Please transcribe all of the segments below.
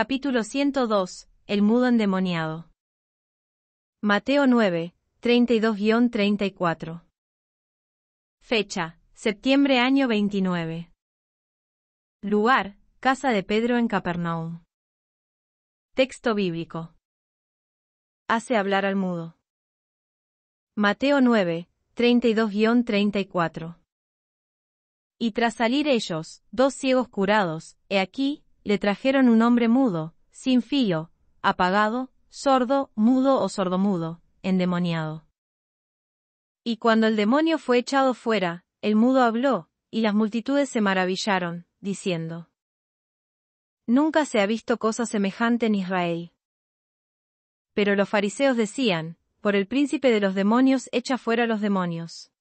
Capítulo 102. El mudo endemoniado. Mateo 9, 32-34. Fecha, septiembre año 29. Lugar, casa de Pedro en Capernaum. Texto bíblico. Hace hablar al mudo. Mateo 9, 32-34. Y tras salir ellos, dos ciegos curados, he aquí, le trajeron un hombre mudo, sin fío, apagado, sordo, mudo o sordomudo, endemoniado. Y cuando el demonio fue echado fuera, el mudo habló, y las multitudes se maravillaron, diciendo, Nunca se ha visto cosa semejante en Israel. Pero los fariseos decían, por el príncipe de los demonios echa fuera los demonios.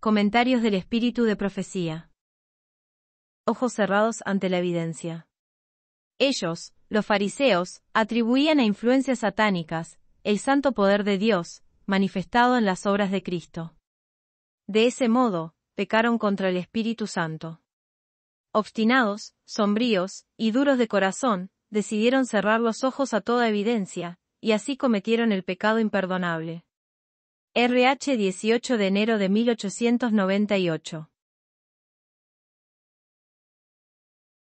Comentarios del Espíritu de Profecía ojos cerrados ante la evidencia. Ellos, los fariseos, atribuían a influencias satánicas el santo poder de Dios, manifestado en las obras de Cristo. De ese modo, pecaron contra el Espíritu Santo. Obstinados, sombríos y duros de corazón, decidieron cerrar los ojos a toda evidencia, y así cometieron el pecado imperdonable. RH 18 de enero de 1898